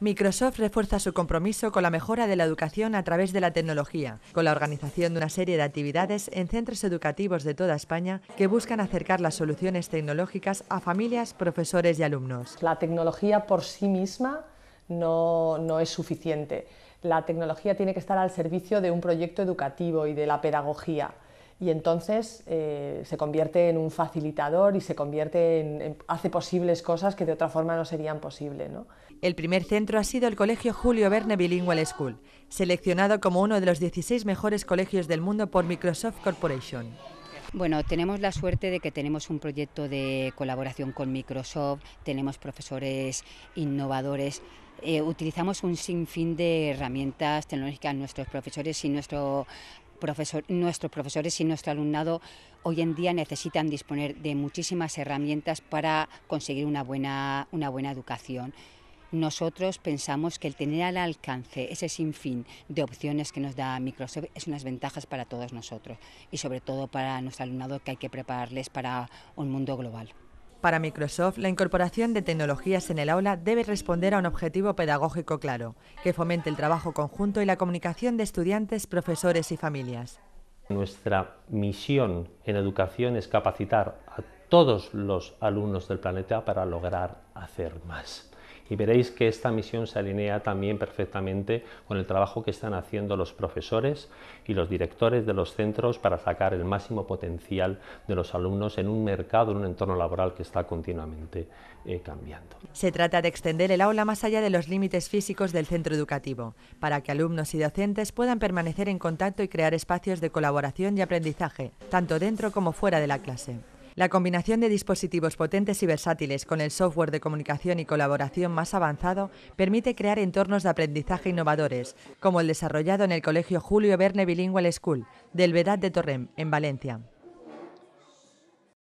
Microsoft refuerza su compromiso con la mejora de la educación a través de la tecnología, con la organización de una serie de actividades en centros educativos de toda España que buscan acercar las soluciones tecnológicas a familias, profesores y alumnos. La tecnología por sí misma no, es suficiente. La tecnología tiene que estar al servicio de un proyecto educativo y de la pedagogía y entonces eh, se convierte en un facilitador y se convierte en, hace posibles cosas que de otra forma no serían posibles. El primer centro ha sido el Colegio Julio Verne Bilingual School, seleccionado como uno de los 16 mejores colegios del mundo por Microsoft Corporation. Bueno, tenemos la suerte de que tenemos un proyecto de colaboración con Microsoft, tenemos profesores innovadores eh, utilizamos un sinfín de herramientas tecnológicas, nuestros profesores y nuestro nuestros profesores y nuestro alumnado hoy en día necesitan disponer de muchísimas herramientas para conseguir una buena, una buena educación. Nosotros pensamos que el tener al alcance ese sinfín de opciones que nos da Microsoft es unas ventajas para todos nosotros y sobre todo para nuestro alumnado que hay que prepararles para un mundo global. Para Microsoft, la incorporación de tecnologías en el aula debe responder a un objetivo pedagógico claro, que fomente el trabajo conjunto y la comunicación de estudiantes, profesores y familias. Nuestra misión en educación es capacitar a todos los alumnos del planeta para lograr hacer más y veréis que esta misión se alinea también perfectamente con el trabajo que están haciendo los profesores y los directores de los centros para sacar el máximo potencial de los alumnos en un mercado, en un entorno laboral que está continuamente eh, cambiando. Se trata de extender el aula más allá de los límites físicos del centro educativo, para que alumnos y docentes puedan permanecer en contacto y crear espacios de colaboración y aprendizaje, tanto dentro como fuera de la clase. La combinación de dispositivos potentes y versátiles con el software de comunicación y colaboración más avanzado permite crear entornos de aprendizaje innovadores, como el desarrollado en el Colegio Julio Verne Bilingual School del Vedad de Torrem, en Valencia.